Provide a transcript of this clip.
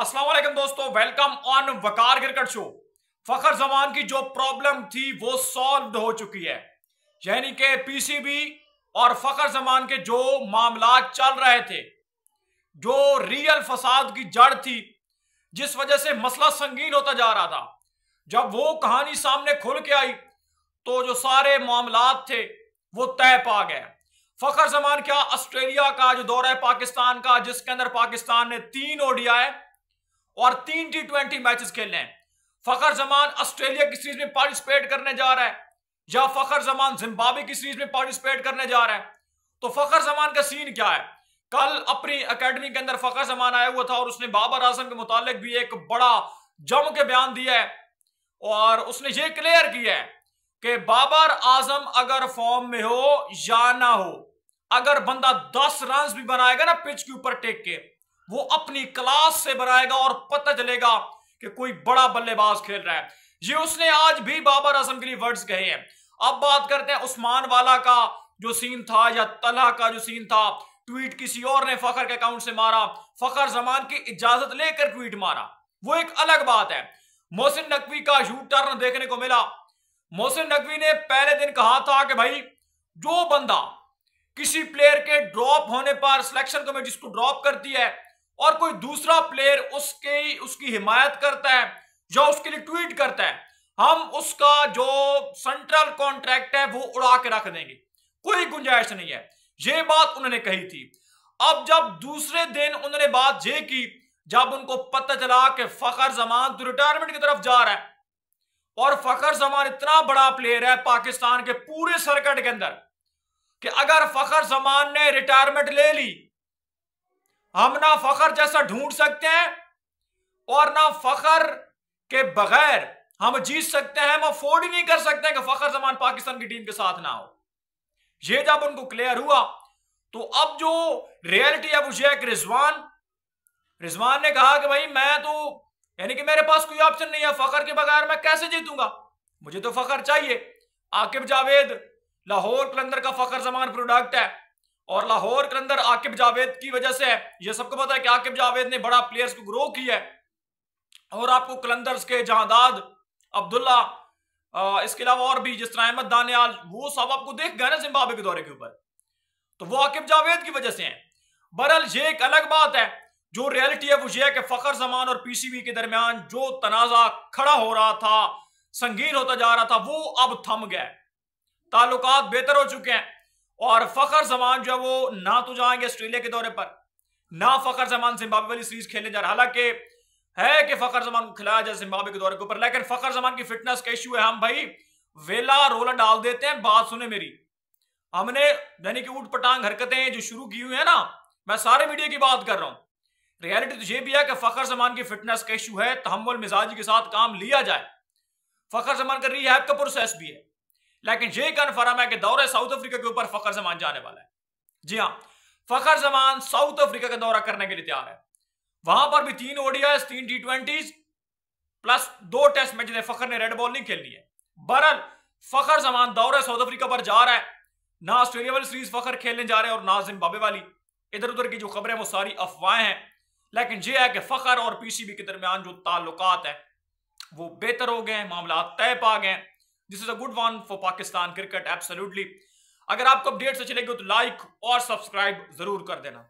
अस्सलाम दोस्तों welcome on Waqar cricket show Fakhar Zaman की जो प्रॉब्लम थी वो सॉल्व हो चुकी है यानी कि पीसीबी और फखर जमान के जो मामला चल रहे थे जो रियल फसाद की जड़ थी जिस वजह से मसला संगीन होता जा रहा था जब वो कहानी सामने खुल के आई तो जो सारे मामला थे वो तय पा गए फखर जमान क्या ऑस्ट्रेलिया का जो दौरा है पाकिस्तान का जिसके अंदर पाकिस्तान ने तीन ओडिया है और तीन टी ट्वेंटी मैचेस खेलने हैं फखर जमान ऑस्ट्रेलिया की सीरीज में पार्टिसिपेट करने जा रहा है या फखर जमान जिम्बाबे की सीरीज में पार्टिसिपेट करने जा रहा है तो फखर जमान का सीन क्या है कल अपनी अकेडमी के अंदर फखर जमान आया हुआ था और उसने बाबर आजम के मुतालिक भी एक बड़ा जम के बयान दिया है और उसने ये क्लियर किया है कि बाबर आजम अगर फॉर्म में हो या ना हो अगर बंदा दस रन भी बनाएगा ना पिच के ऊपर टेक के वो अपनी क्लास से बनाएगा और पता चलेगा कि कोई बड़ा बल्लेबाज खेल रहा है ये उसने आज भी बाबर आजम के लिए वर्ड्स कहे हैं अब बात करते हैं उस्मान वाला का जो सीन था या तला का जो सीन था ट्वीट किसी और ने फखर के अकाउंट से मारा फखर जमान की इजाजत लेकर ट्वीट मारा वो एक अलग बात है मोहसिन नकवी का यू टर्न देखने को मिला मोहसिन नकवी ने पहले दिन कहा था कि भाई जो बंदा किसी प्लेयर के ड्रॉप होने पर सिलेक्शन कमेटी जिसको ड्रॉप करती है और कोई दूसरा प्लेयर उसके उसकी हिमायत करता है या उसके लिए ट्वीट करता है हम उसका जो सेंट्रल कॉन्ट्रैक्ट है वो उड़ा के रख देंगे कोई गुंजाइश नहीं है ये बात उन्होंने कही थी अब जब दूसरे दिन उन्होंने बात ये की जब उनको पता चला कि फखर जमान तो रिटायरमेंट की तरफ जा रहा है और फखर जमान इतना बड़ा प्लेयर है पाकिस्तान के पूरे सर्कट के अंदर कि अगर फखर जमान ने रिटायरमेंट ले ली हम ना फखर जैसा ढूंढ सकते हैं और ना फखर के बगैर हम जीत सकते हैं हम अफोर्ड ही नहीं कर सकते कि फखर जमान पाकिस्तान की टीम के साथ ना हो ये जब उनको क्लियर हुआ तो अब जो रियलिटी है वो यह रिजवान रिजवान ने कहा कि भाई मैं तो यानी कि मेरे पास कोई ऑप्शन नहीं है फखर के बगैर मैं कैसे जीतूंगा मुझे तो फखर चाहिए आकिब जावेद लाहौर कलंदर का फखर जमान प्रोडक्ट है और लाहौर के अंदर आकिब जावेद की वजह से यह सबको पता है कि आकिब जावेद ने बड़ा प्लेयर्स को ग्रो किया है और आपको कलंदर्स के जहादाद अब्दुल्ला इसके अलावा और भी जिस तरह अहमद दानियाल वो सब आपको देख गए ना जिम्बाबे के दौरे के ऊपर तो वो आकिब जावेद की वजह से है बहरहाल ये एक अलग बात है जो रियलिटी है वो ये है कि फखर जमान और पीसीबी के दरमियान जो तनाजा खड़ा हो रहा था संगीन होता जा रहा था वो अब थम गया ताल्लुकात बेहतर हो चुके हैं और फखर जमान जो है वो ना तो जाएंगे ऑस्ट्रेलिया के दौरे पर ना फखर जमान जिम्बाबे वाली सीरीज खेलने जा रहा हालांकि है कि फखर जमान को खिलाया जाए जिम्बाबे के दौरे के ऊपर लेकिन फखर जमान की फिटनेस का इश्यू है हम भाई वेला रोला डाल देते हैं बात सुने मेरी हमने यानी कि ऊट पटांग हरकतें जो शुरू की हुई है ना मैं सारे मीडिया की बात कर रहा हूं रियलिटी तो ये भी है कि फखर जमान की फिटनेस का इश्यू है तहमुल मिजाजी के साथ काम लिया जाए फखर जमान का रिहैब का प्रोसेस भी है लेकिन ये कन्फर्म है कि दौरे साउथ अफ्रीका के ऊपर फखर जमान जाने वाला है जी हाँ फखर जमान साउथ अफ्रीका का दौरा करने के लिए तैयार है वहां पर भी तीन ओडियाज तीन टी ट्वेंटीज प्लस दो टेस्ट मैच फखर ने रेड बॉल नहीं खेलनी है बरल फखर जमान दौरे साउथ अफ्रीका पर जा रहा है ना ऑस्ट्रेलिया वाली सीरीज फखर खेलने जा रहे हैं और ना जिम्बाबे वाली इधर उधर की जो खबरें वो सारी अफवाहें हैं लेकिन यह है कि फखर और पीसीबी के दरमियान जो ताल्लुकात है वो बेहतर हो गए हैं मामला तय पा गए हैं this is a good one for Pakistan cricket absolutely अगर आपको अपडेट्स अच्छी लगी हो तो लाइक और सब्सक्राइब जरूर कर देना